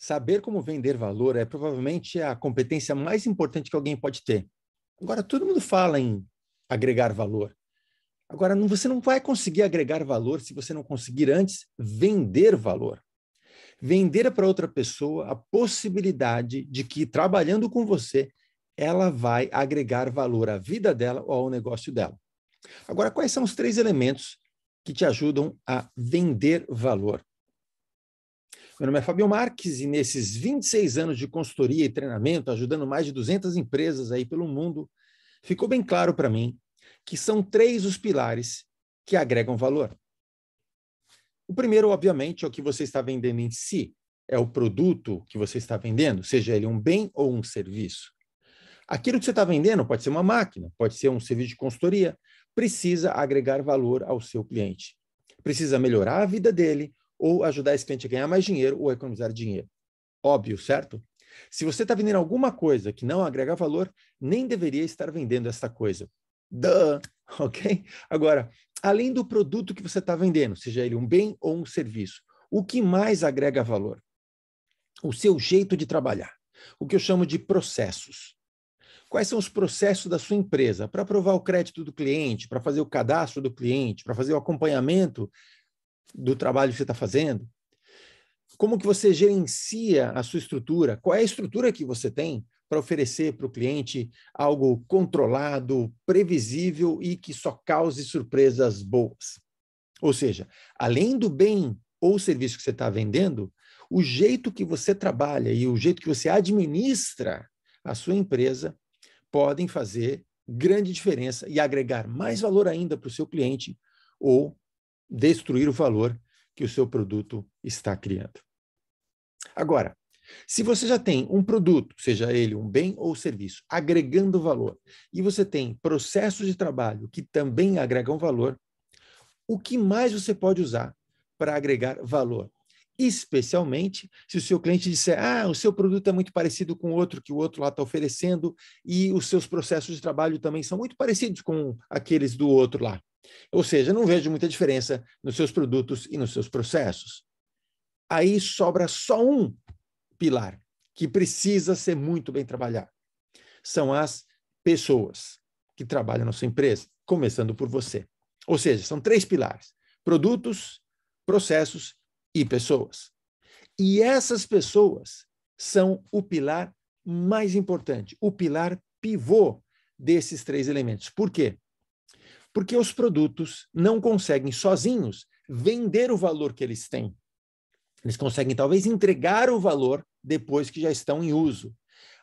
Saber como vender valor é provavelmente a competência mais importante que alguém pode ter. Agora, todo mundo fala em agregar valor. Agora, não, você não vai conseguir agregar valor se você não conseguir antes vender valor. Vender para outra pessoa a possibilidade de que, trabalhando com você, ela vai agregar valor à vida dela ou ao negócio dela. Agora, quais são os três elementos que te ajudam a vender valor? Meu nome é Fabio Marques e nesses 26 anos de consultoria e treinamento, ajudando mais de 200 empresas aí pelo mundo, ficou bem claro para mim que são três os pilares que agregam valor. O primeiro, obviamente, é o que você está vendendo em si, é o produto que você está vendendo, seja ele um bem ou um serviço. Aquilo que você está vendendo pode ser uma máquina, pode ser um serviço de consultoria, precisa agregar valor ao seu cliente. Precisa melhorar a vida dele ou ajudar esse cliente a ganhar mais dinheiro ou economizar dinheiro. Óbvio, certo? Se você está vendendo alguma coisa que não agrega valor, nem deveria estar vendendo essa coisa. Duh, ok? Agora, além do produto que você está vendendo, seja ele um bem ou um serviço, o que mais agrega valor? O seu jeito de trabalhar, o que eu chamo de processos. Quais são os processos da sua empresa para aprovar o crédito do cliente, para fazer o cadastro do cliente, para fazer o acompanhamento do trabalho que você está fazendo, como que você gerencia a sua estrutura, qual é a estrutura que você tem para oferecer para o cliente algo controlado, previsível e que só cause surpresas boas. Ou seja, além do bem ou serviço que você está vendendo, o jeito que você trabalha e o jeito que você administra a sua empresa podem fazer grande diferença e agregar mais valor ainda para o seu cliente ou destruir o valor que o seu produto está criando. Agora, se você já tem um produto, seja ele um bem ou serviço, agregando valor, e você tem processos de trabalho que também agregam valor, o que mais você pode usar para agregar valor? Especialmente se o seu cliente disser: ah, o seu produto é muito parecido com outro que o outro lá está oferecendo, e os seus processos de trabalho também são muito parecidos com aqueles do outro lá. Ou seja, não vejo muita diferença nos seus produtos e nos seus processos. Aí sobra só um pilar que precisa ser muito bem trabalhado. São as pessoas que trabalham na sua empresa, começando por você. Ou seja, são três pilares: produtos, processos e pessoas. E essas pessoas são o pilar mais importante, o pilar pivô desses três elementos. Por quê? Porque os produtos não conseguem sozinhos vender o valor que eles têm. Eles conseguem talvez entregar o valor depois que já estão em uso.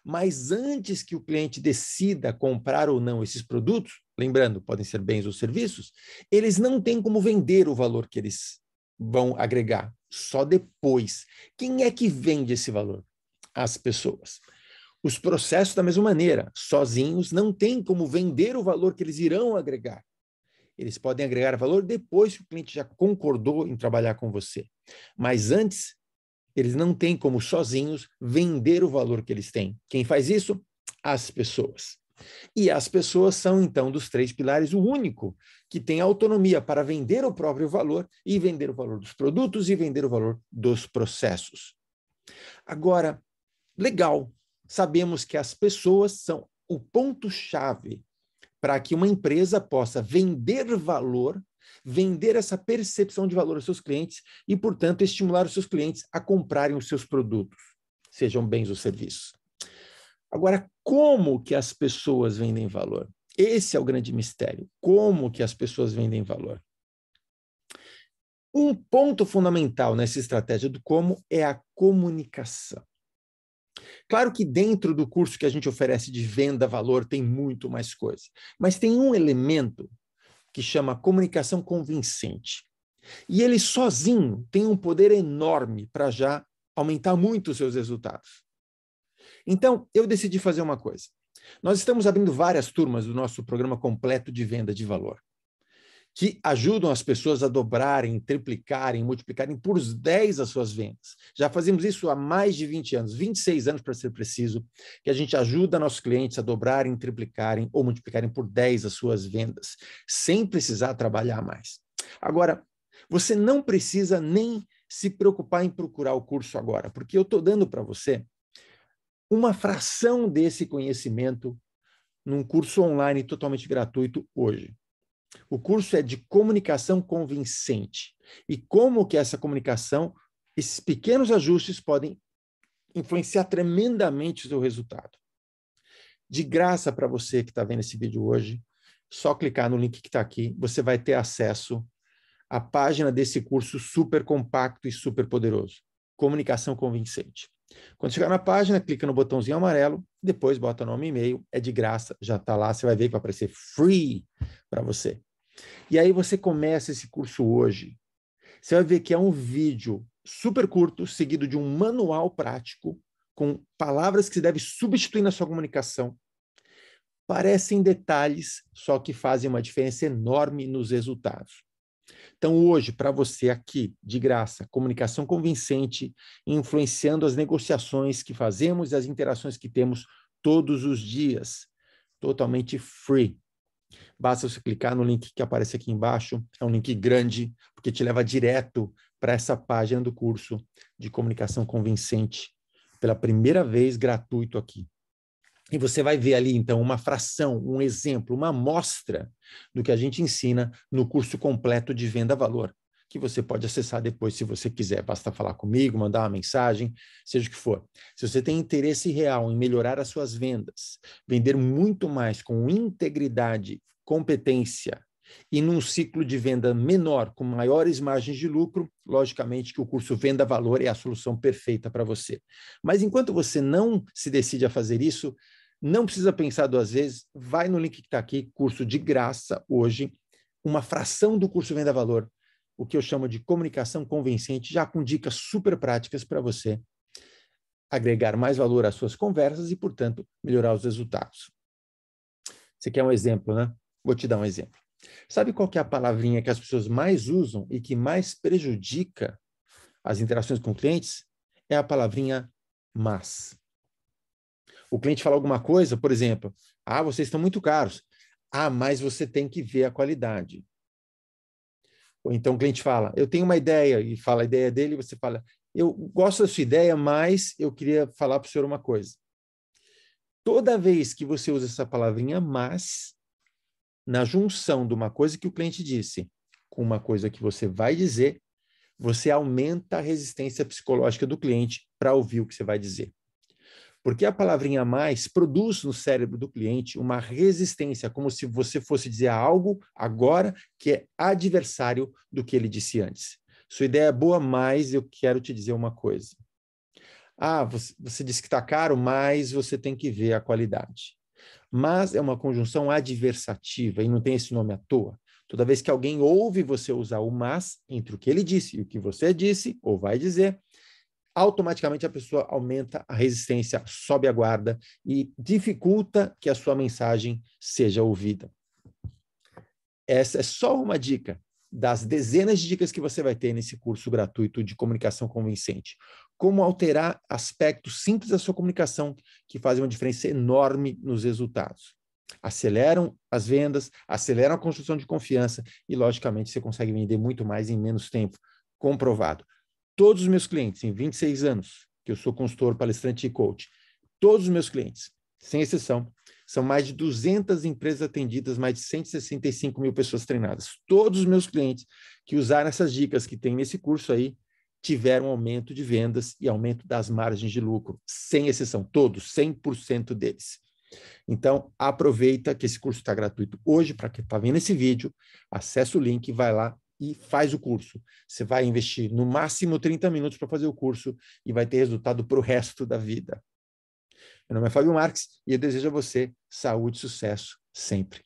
Mas antes que o cliente decida comprar ou não esses produtos, lembrando, podem ser bens ou serviços, eles não têm como vender o valor que eles vão agregar. Só depois. Quem é que vende esse valor? As pessoas. Os processos, da mesma maneira, sozinhos, não têm como vender o valor que eles irão agregar eles podem agregar valor depois que o cliente já concordou em trabalhar com você. Mas antes, eles não têm como sozinhos vender o valor que eles têm. Quem faz isso? As pessoas. E as pessoas são, então, dos três pilares, o único que tem autonomia para vender o próprio valor e vender o valor dos produtos e vender o valor dos processos. Agora, legal, sabemos que as pessoas são o ponto-chave para que uma empresa possa vender valor, vender essa percepção de valor aos seus clientes e, portanto, estimular os seus clientes a comprarem os seus produtos, sejam bens ou serviços. Agora, como que as pessoas vendem valor? Esse é o grande mistério. Como que as pessoas vendem valor? Um ponto fundamental nessa estratégia do como é a comunicação. Claro que dentro do curso que a gente oferece de venda valor tem muito mais coisa, mas tem um elemento que chama comunicação convincente. E ele sozinho tem um poder enorme para já aumentar muito os seus resultados. Então, eu decidi fazer uma coisa. Nós estamos abrindo várias turmas do nosso programa completo de venda de valor que ajudam as pessoas a dobrarem, triplicarem, multiplicarem por 10 as suas vendas. Já fazemos isso há mais de 20 anos, 26 anos para ser preciso, que a gente ajuda nossos clientes a dobrarem, triplicarem ou multiplicarem por 10 as suas vendas, sem precisar trabalhar mais. Agora, você não precisa nem se preocupar em procurar o curso agora, porque eu estou dando para você uma fração desse conhecimento num curso online totalmente gratuito hoje. O curso é de comunicação convincente e como que essa comunicação, esses pequenos ajustes podem influenciar tremendamente o seu resultado. De graça para você que está vendo esse vídeo hoje, só clicar no link que está aqui, você vai ter acesso à página desse curso super compacto e super poderoso, Comunicação Convincente. Quando chegar na página, clica no botãozinho amarelo, depois bota nome e e-mail, é de graça, já está lá, você vai ver que vai aparecer free para você. E aí você começa esse curso hoje. Você vai ver que é um vídeo super curto, seguido de um manual prático, com palavras que você deve substituir na sua comunicação. Parecem detalhes, só que fazem uma diferença enorme nos resultados. Então, hoje, para você aqui, de graça, comunicação convincente, influenciando as negociações que fazemos e as interações que temos todos os dias, totalmente free. Basta você clicar no link que aparece aqui embaixo, é um link grande, porque te leva direto para essa página do curso de comunicação convincente, pela primeira vez gratuito aqui. E você vai ver ali, então, uma fração, um exemplo, uma amostra do que a gente ensina no curso completo de venda-valor, que você pode acessar depois se você quiser. Basta falar comigo, mandar uma mensagem, seja o que for. Se você tem interesse real em melhorar as suas vendas, vender muito mais com integridade competência e num ciclo de venda menor, com maiores margens de lucro, logicamente que o curso Venda Valor é a solução perfeita para você. Mas enquanto você não se decide a fazer isso, não precisa pensar duas vezes, vai no link que está aqui, curso de graça hoje, uma fração do curso Venda Valor, o que eu chamo de comunicação convincente, já com dicas super práticas para você agregar mais valor às suas conversas e, portanto, melhorar os resultados. Você quer um exemplo, né? Vou te dar um exemplo. Sabe qual é a palavrinha que as pessoas mais usam e que mais prejudica as interações com clientes? É a palavrinha mas. O cliente fala alguma coisa, por exemplo, ah, vocês estão muito caros. Ah, mas você tem que ver a qualidade. Ou então o cliente fala, eu tenho uma ideia, e fala a ideia dele, você fala, eu gosto da sua ideia, mas eu queria falar para o senhor uma coisa. Toda vez que você usa essa palavrinha mas, na junção de uma coisa que o cliente disse com uma coisa que você vai dizer, você aumenta a resistência psicológica do cliente para ouvir o que você vai dizer. Porque a palavrinha mais produz no cérebro do cliente uma resistência, como se você fosse dizer algo agora que é adversário do que ele disse antes. Sua ideia é boa, mas eu quero te dizer uma coisa. Ah, você, você disse que está caro, mas você tem que ver a qualidade mas é uma conjunção adversativa e não tem esse nome à toa. Toda vez que alguém ouve você usar o mas entre o que ele disse e o que você disse ou vai dizer, automaticamente a pessoa aumenta a resistência, sobe a guarda e dificulta que a sua mensagem seja ouvida. Essa é só uma dica das dezenas de dicas que você vai ter nesse curso gratuito de comunicação convincente. Como alterar aspectos simples da sua comunicação que fazem uma diferença enorme nos resultados. Aceleram as vendas, aceleram a construção de confiança e, logicamente, você consegue vender muito mais em menos tempo. Comprovado. Todos os meus clientes, em 26 anos, que eu sou consultor, palestrante e coach, todos os meus clientes, sem exceção, são mais de 200 empresas atendidas, mais de 165 mil pessoas treinadas. Todos os meus clientes que usaram essas dicas que tem nesse curso aí tiveram aumento de vendas e aumento das margens de lucro, sem exceção, todos, 100% deles. Então, aproveita que esse curso está gratuito hoje para quem está vendo esse vídeo, acessa o link, vai lá e faz o curso. Você vai investir no máximo 30 minutos para fazer o curso e vai ter resultado para o resto da vida. Meu nome é Fábio Marques e eu desejo a você saúde e sucesso sempre.